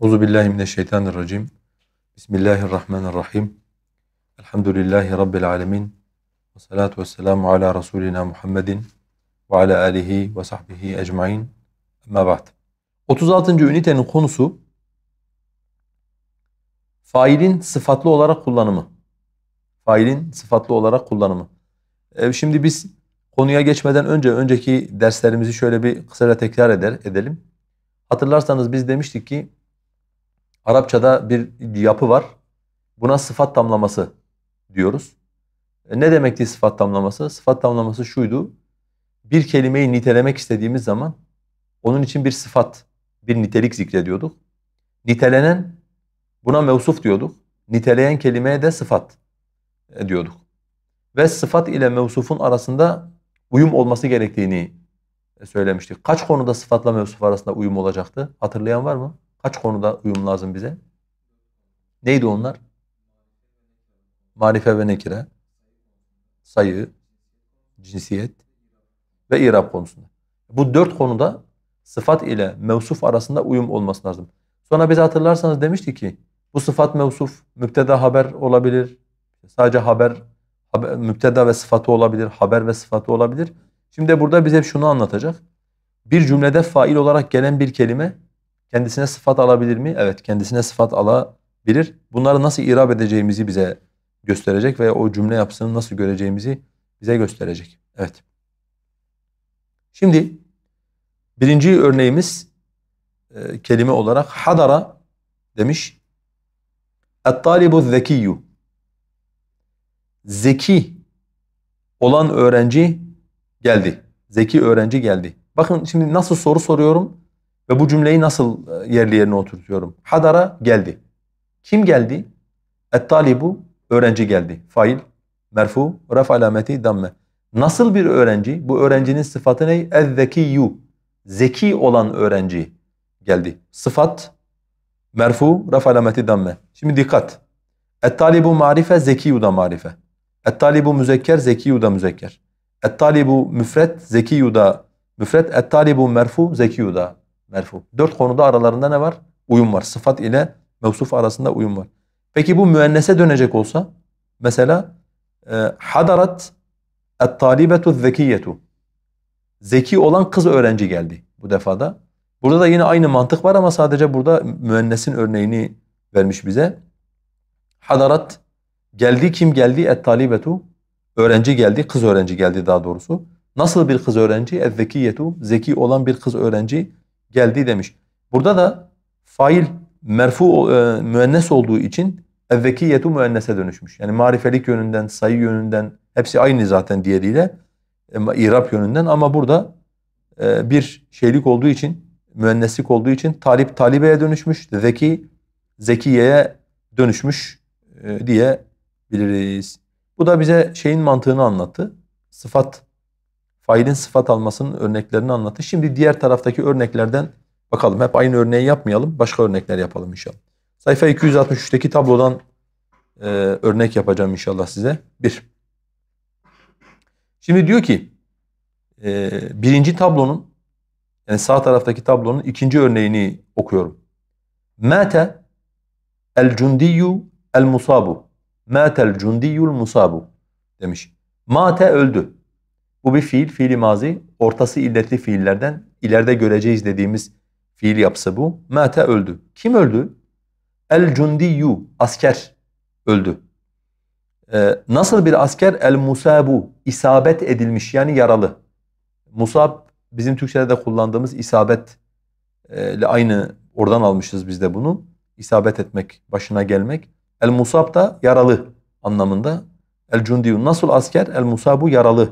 Huzu billahi mineşşeytanirracim. Bismillahirrahmanirrahim. Elhamdülillahi rabbil alamin. Ve salatu vesselamu ala rasulina Muhammedin ve ala alihi ve sahbihi ecmaîn. Ma ba'd. 36. ünitenin konusu failin sıfatlı olarak kullanımı. Failin sıfatlı olarak kullanımı. E, şimdi biz konuya geçmeden önce önceki derslerimizi şöyle bir kısaca tekrar eder edelim. Hatırlarsanız biz demiştik ki Arapçada bir yapı var. Buna sıfat tamlaması diyoruz. E, ne demekti sıfat tamlaması? Sıfat tamlaması şuydu. Bir kelimeyi nitelemek istediğimiz zaman onun için bir sıfat, bir nitelik zikrediyorduk. Nitelenen buna mevsuf diyorduk. Niteleyen kelimeye de sıfat e, diyorduk. Ve sıfat ile mevsufun arasında uyum olması gerektiğini e, söylemiştik. Kaç konuda sıfatla mevsuf arasında uyum olacaktı? Hatırlayan var mı? Kaç konuda uyum lazım bize? Neydi onlar? Marife ve nekire, sayı, cinsiyet ve irab konusunda. Bu dört konuda sıfat ile mevsuf arasında uyum olması lazım. Sonra biz hatırlarsanız demişti ki bu sıfat mevsuf müpteda haber olabilir. Sadece haber, haber müpteda ve sıfatı olabilir, haber ve sıfatı olabilir. Şimdi burada bize şunu anlatacak. Bir cümlede fail olarak gelen bir kelime Kendisine sıfat alabilir mi? Evet kendisine sıfat alabilir. Bunları nasıl irab edeceğimizi bize gösterecek ve o cümle yapısını nasıl göreceğimizi bize gösterecek. Evet. Şimdi birinci örneğimiz e, kelime olarak hadara demiş. Et-talibu Zeki olan öğrenci geldi. Zeki öğrenci geldi. Bakın şimdi nasıl soru soruyorum? Ve bu cümleyi nasıl e, yerli yerine oturtuyorum? Hadara geldi. Kim geldi? Et-talibu öğrenci geldi. Fail, merfu, raf alameti, damme. Nasıl bir öğrenci? Bu öğrencinin sıfatı ne? Ez-zekiyyu. Zeki olan öğrenci geldi. Sıfat, merfu, raf alameti, damme. Şimdi dikkat. Et-talibu marife, zekiyyu da marife. Et-talibu müzekker, zekiyyu da müzekker. Et-talibu müfret, zekiyyu da müfret. Et-talibu merfu, zekiyyu da merfu. Dört konuda aralarında ne var? Uyum var. Sıfat ile mevsuf arasında uyum var. Peki bu müennese dönecek olsa mesela e, hadarat ettalibetu zekiyetu. Zeki olan kız öğrenci geldi bu defada. Burada da yine aynı mantık var ama sadece burada müennesin örneğini vermiş bize. Hadarat geldi kim geldi? Ettalibetu öğrenci geldi, kız öğrenci geldi daha doğrusu. Nasıl bir kız öğrenci? ez zeki olan bir kız öğrenci geldi demiş. Burada da fail merfu e, müennes olduğu için evvekiyetu müennese dönüşmüş. Yani marifelik yönünden, sayı yönünden hepsi aynı zaten diğeriyle. E, irap yönünden ama burada e, bir şeylik olduğu için, müenneslik olduğu için talip talibeye dönüşmüş. Zeki zekiyeye dönüşmüş e, diye biliriz. Bu da bize şeyin mantığını anlattı. Sıfat failin sıfat almasının örneklerini anlattı. Şimdi diğer taraftaki örneklerden bakalım. Hep aynı örneği yapmayalım. Başka örnekler yapalım inşallah. Sayfa 263'teki tablodan e, örnek yapacağım inşallah size. Bir. Şimdi diyor ki e, birinci tablonun yani sağ taraftaki tablonun ikinci örneğini okuyorum. Mate el cundiyyu el musabu. Mate el cundiyyu el musabu demiş. Mate öldü. Bu bir fiil, fiili mazi. Ortası illetli fiillerden ileride göreceğiz dediğimiz fiil yapısı bu. Mâte öldü. Kim öldü? El cundiyyu, asker öldü. Ee, nasıl bir asker? El musabu, isabet edilmiş yani yaralı. Musab bizim Türkçe'de de kullandığımız isabet e, ile aynı oradan almışız biz de bunu. İsabet etmek, başına gelmek. El musab da yaralı anlamında. El cundiyyu nasıl asker? El musabu yaralı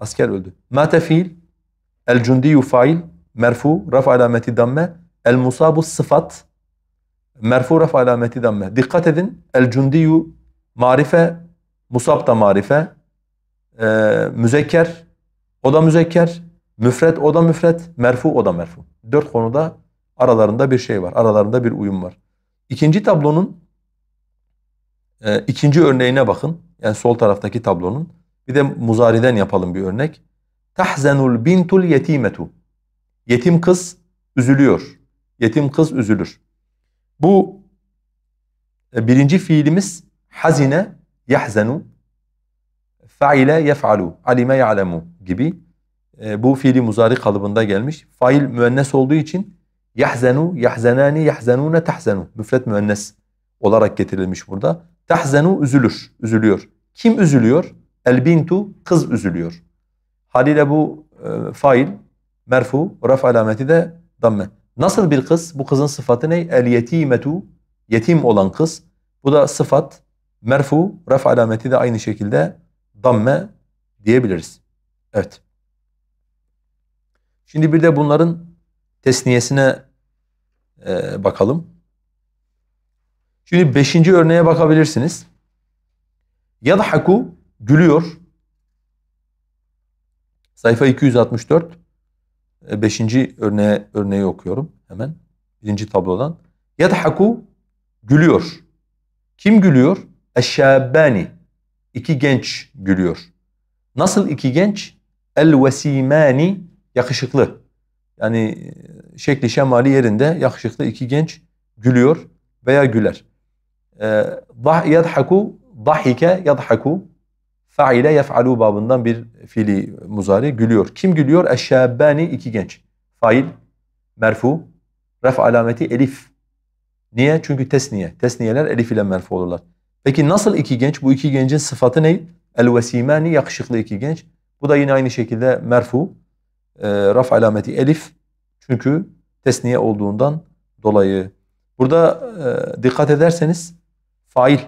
Asker öldü. Mate fiil. El cundiyu fail. Merfu raf alameti damme. El musabu sıfat. Merfu raf alameti damme. Dikkat edin. El cundiyu marife. Musab da marife. Ee, müzekker. O da müzekker. Müfret o da müfret. Merfu o da merfu. Dört konuda aralarında bir şey var. Aralarında bir uyum var. İkinci tablonun e, ikinci örneğine bakın. Yani sol taraftaki tablonun. Bir de muzariden yapalım bir örnek. Tahzenul bintul yetimetu. Yetim kız üzülüyor. Yetim kız üzülür. Bu e, birinci fiilimiz hazine yahzenu faile yef'alu alime ya'lemu gibi e, bu fiili muzari kalıbında gelmiş. Fail müennes olduğu için yahzenu yahzenani yahzenune tahzenu müfret müennes olarak getirilmiş burada. Tahzenu üzülür, üzülüyor. Kim üzülüyor? Elbintu kız üzülüyor. Haliyle bu e, fail merfu, raf alameti de damme. Nasıl bir kız? Bu kızın sıfatı ne? El yetimetu, yetim olan kız. Bu da sıfat, merfu, raf alameti de aynı şekilde damme diyebiliriz. Evet. Şimdi bir de bunların tesniyesine e, bakalım. Şimdi beşinci örneğe bakabilirsiniz. Yadhaku gülüyor. Sayfa 264 5. E, örneğe örneği okuyorum hemen. Birinci tablodan. Yadhaku gülüyor. Kim gülüyor? Eşşabani. İki genç gülüyor. Nasıl iki genç? El vesimani yakışıklı. Yani e, şekli şemali yerinde yakışıklı iki genç gülüyor veya güler. E, yadhaku dahike yadhaku Faile yef'alu babından bir fiili muzari gülüyor. Kim gülüyor? Eşşâbbâni iki genç. Fail, merfu, ref alameti elif. Niye? Çünkü tesniye. Tesniyeler elif ile merfu olurlar. Peki nasıl iki genç? Bu iki gencin sıfatı ne? El-vesimâni yakışıklı iki genç. Bu da yine aynı şekilde merfu, e, raf alameti elif. Çünkü tesniye olduğundan dolayı. Burada e, dikkat ederseniz fail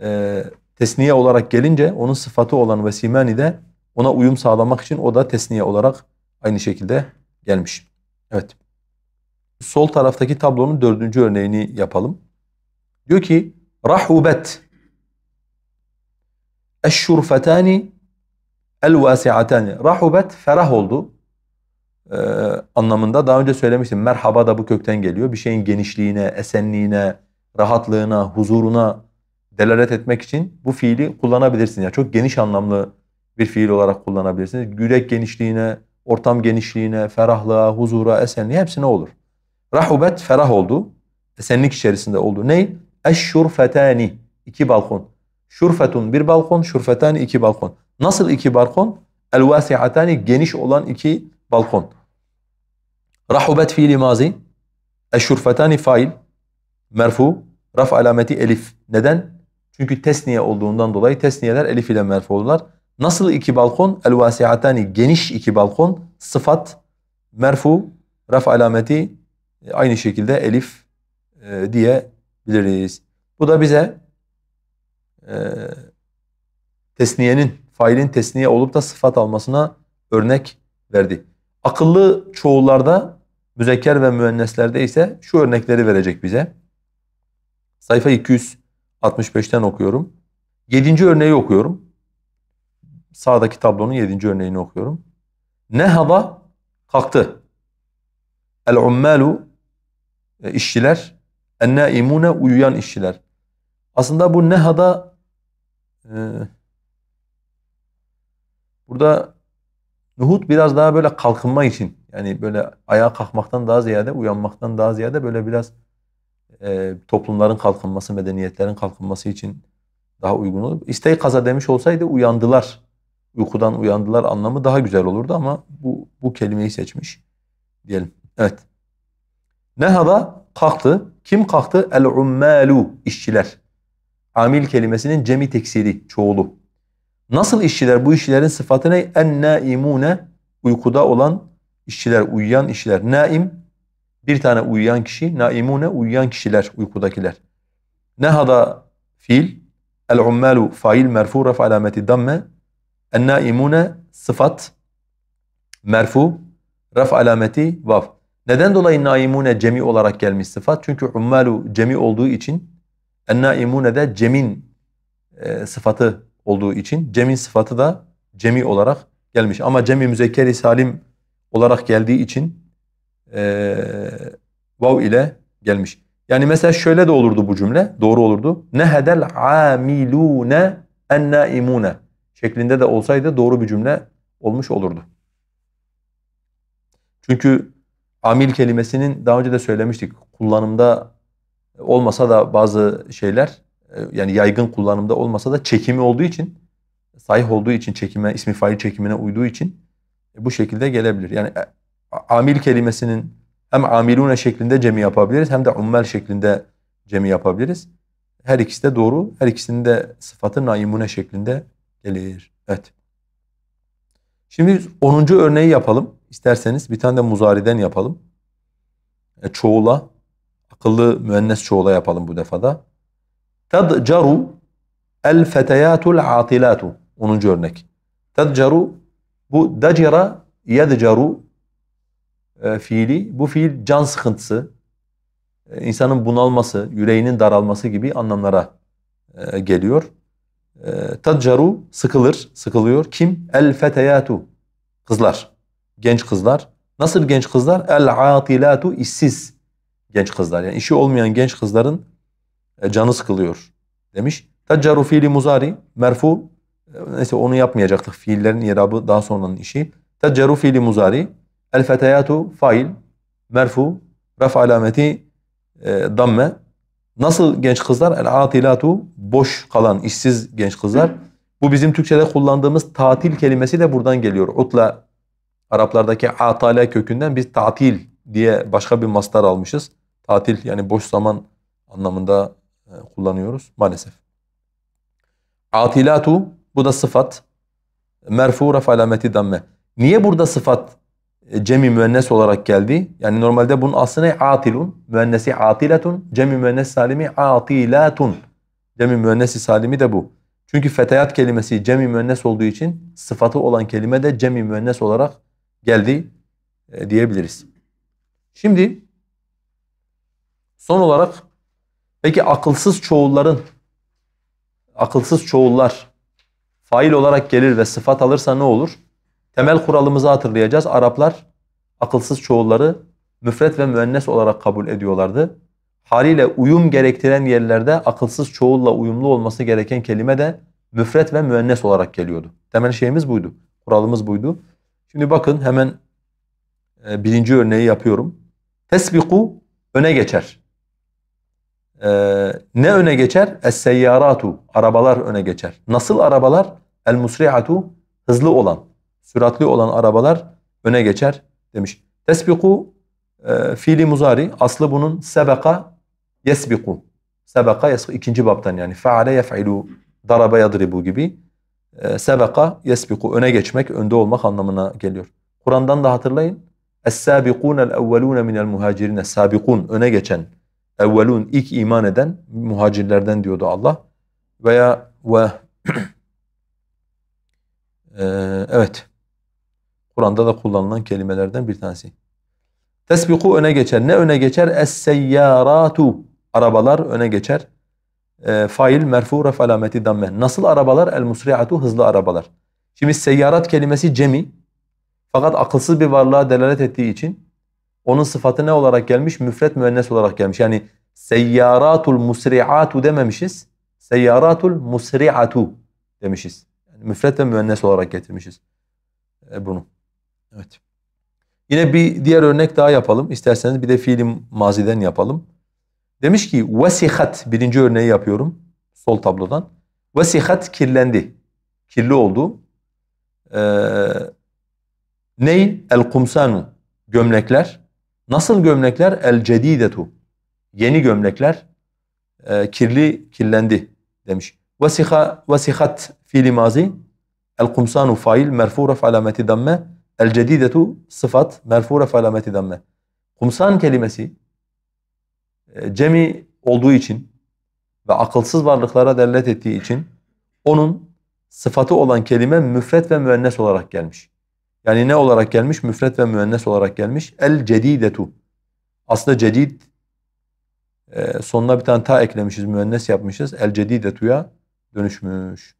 e, tesniye olarak gelince onun sıfatı olan vesimani de ona uyum sağlamak için o da tesniye olarak aynı şekilde gelmiş. Evet. Sol taraftaki tablonun dördüncü örneğini yapalım. Diyor ki rahubet eşşurfetani el Rahubet ferah oldu ee, anlamında. Daha önce söylemiştim. Merhaba da bu kökten geliyor. Bir şeyin genişliğine, esenliğine, rahatlığına, huzuruna delalet etmek için bu fiili kullanabilirsiniz. Yani çok geniş anlamlı bir fiil olarak kullanabilirsiniz. Yürek genişliğine, ortam genişliğine, ferahlığa, huzura, esenliğe hepsine olur. Rahubet ferah oldu. Esenlik içerisinde oldu. Ney? Eşşurfetani. iki balkon. Şurfetun bir balkon, şurfetani iki balkon. Nasıl iki balkon? El geniş olan iki balkon. Rahubet fiili mazi. Eşşurfetani fail. Merfu. Raf alameti elif. Neden? Çünkü tesniye olduğundan dolayı tesniyeler elif ile merfu olurlar. Nasıl iki balkon? El vasiatani geniş iki balkon. Sıfat merfu raf alameti e, aynı şekilde elif e, diyebiliriz. Bu da bize e, tesniyenin, failin tesniye olup da sıfat almasına örnek verdi. Akıllı çoğullarda, müzekker ve müenneslerde ise şu örnekleri verecek bize. Sayfa 200 65'ten okuyorum. 7. örneği okuyorum. Sağdaki tablonun 7. örneğini okuyorum. Nehada kalktı. El ummalu e, işçiler, en naimune uyuyan işçiler. Aslında bu nehada e, burada nuhut biraz daha böyle kalkınma için yani böyle ayağa kalkmaktan daha ziyade uyanmaktan daha ziyade böyle biraz e, toplumların kalkınması, medeniyetlerin kalkınması için daha uygun olur. İsteği kaza demiş olsaydı uyandılar, uykudan uyandılar anlamı daha güzel olurdu ama bu, bu kelimeyi seçmiş diyelim. Evet. Nehada kalktı. Kim kalktı? El ummalu işçiler. Amil kelimesinin cemi teksiri, çoğulu. Nasıl işçiler? Bu işçilerin sıfatı ne? En naimune uykuda olan işçiler, uyuyan işçiler. Naim bir tane uyuyan kişi, naimune uyuyan kişiler, uykudakiler. Nehada fiil, el-ummalu fail merfu raf alameti damme, en-naimune sıfat, merfu raf alameti vav. Neden dolayı naimune cemi olarak gelmiş sıfat? Çünkü ummalu cemi olduğu için, en-naimune de cemin e, sıfatı olduğu için cemin sıfatı da cemi olarak gelmiş. Ama cemi müzekkeri salim olarak geldiği için e, vav ile gelmiş. Yani mesela şöyle de olurdu bu cümle. Doğru olurdu. Nehedel amilune ennaimune şeklinde de olsaydı doğru bir cümle olmuş olurdu. Çünkü amil kelimesinin daha önce de söylemiştik kullanımda olmasa da bazı şeyler e, yani yaygın kullanımda olmasa da çekimi olduğu için sahih olduğu için çekime ismi fail çekimine uyduğu için bu şekilde gelebilir. Yani amil kelimesinin hem amilune şeklinde cemi yapabiliriz hem de ummel şeklinde cemi yapabiliriz. Her ikisi de doğru. Her ikisinin de sıfatı naimune şeklinde gelir. Evet. Şimdi 10. örneği yapalım. İsterseniz bir tane de muzariden yapalım. E, çoğula. Akıllı müennes çoğula yapalım bu defada. Tadcaru el feteyatul atilatu. 10. örnek. Tadcaru bu dacira yedcaru e, fiili. Bu fiil can sıkıntısı, e, insanın bunalması, yüreğinin daralması gibi anlamlara e, geliyor. E, tadcaru sıkılır, sıkılıyor. Kim? El feteyatu. Kızlar, genç kızlar. Nasıl genç kızlar? El atilatu işsiz genç kızlar. Yani işi olmayan genç kızların canı sıkılıyor demiş. Taccaru fiili muzari merfu neyse onu yapmayacaktık. Fiillerin irabı daha sonranın işi. Taccaru fiili muzari El feteyatu fail, merfu, raf alameti e, damme. Nasıl genç kızlar? El atilatu boş kalan, işsiz genç kızlar. Bu bizim Türkçede kullandığımız tatil kelimesi de buradan geliyor. Utla Araplardaki atale kökünden biz tatil diye başka bir mastar almışız. Tatil yani boş zaman anlamında e, kullanıyoruz maalesef. Atilatu bu da sıfat. Merfu raf alameti damme. Niye burada sıfat e, cemi müennes olarak geldi. Yani normalde bunun aslı ne? Atilun. Müennesi atiletun. Cemi müennes salimi atilatun. Cemi müennesi salimi de bu. Çünkü fetayat kelimesi cemi müennes olduğu için sıfatı olan kelime de cemi müennes olarak geldi e, diyebiliriz. Şimdi son olarak peki akılsız çoğulların akılsız çoğullar fail olarak gelir ve sıfat alırsa ne olur? Temel kuralımızı hatırlayacağız. Araplar akılsız çoğulları müfret ve müennes olarak kabul ediyorlardı. Haliyle uyum gerektiren yerlerde akılsız çoğulla uyumlu olması gereken kelime de müfret ve müennes olarak geliyordu. Temel şeyimiz buydu. Kuralımız buydu. Şimdi bakın hemen e, birinci örneği yapıyorum. Tesbiku öne geçer. Ee, ne öne geçer? Es-seyyaratu. Arabalar öne geçer. Nasıl arabalar? El-musri'atu. Hızlı olan süratli olan arabalar öne geçer demiş. Tesbiku e, fiili muzari. Aslı bunun sebeka yesbiku. Sebeka yesbiku. ikinci baptan yani. faale yef'ilu. Daraba yadribu gibi. E, sebeka yesbiku. Öne geçmek, önde olmak anlamına geliyor. Kur'an'dan da hatırlayın. Es-sabiqûne el-evvelûne minel muhacirine. Sabikun. Öne geçen. Evvelun ilk iman eden muhacirlerden diyordu Allah. Veya ve e, evet Kur'an'da da kullanılan kelimelerden bir tanesi. Tesbiku öne geçer. Ne öne geçer? Es-seyyaratu. Arabalar öne geçer. E, fail, merfu, ref alameti damme. Nasıl arabalar? El-musri'atu. Hızlı arabalar. Şimdi seyyarat kelimesi cemi. Fakat akılsız bir varlığa delalet ettiği için onun sıfatı ne olarak gelmiş? Müfret müennes olarak gelmiş. Yani seyyaratul musri'atu dememişiz. Seyyaratul musri'atu demişiz. Yani müfret ve müennes olarak getirmişiz e, bunu. Evet. Yine bir diğer örnek daha yapalım. İsterseniz bir de fiilim maziden yapalım. Demiş ki vesihat birinci örneği yapıyorum sol tablodan. Vesihat kirlendi. Kirli oldu. Ee, ney? El kumsanu. Gömlekler. Nasıl gömlekler? El cedidetu. Yeni gömlekler. Ee, kirli, kirlendi demiş. Vesiha, vesihat fiili mazi. El kumsanu fail merfu ref alameti damme. El cedidetu sıfat merfure felameti demme. Kumsan kelimesi cemi olduğu için ve akılsız varlıklara delalet ettiği için onun sıfatı olan kelime müfret ve müennes olarak gelmiş. Yani ne olarak gelmiş? Müfret ve müennes olarak gelmiş. El cedidetu. Aslında cedid sonuna bir tane ta eklemişiz, müennes yapmışız. El cedidetu'ya dönüşmüş.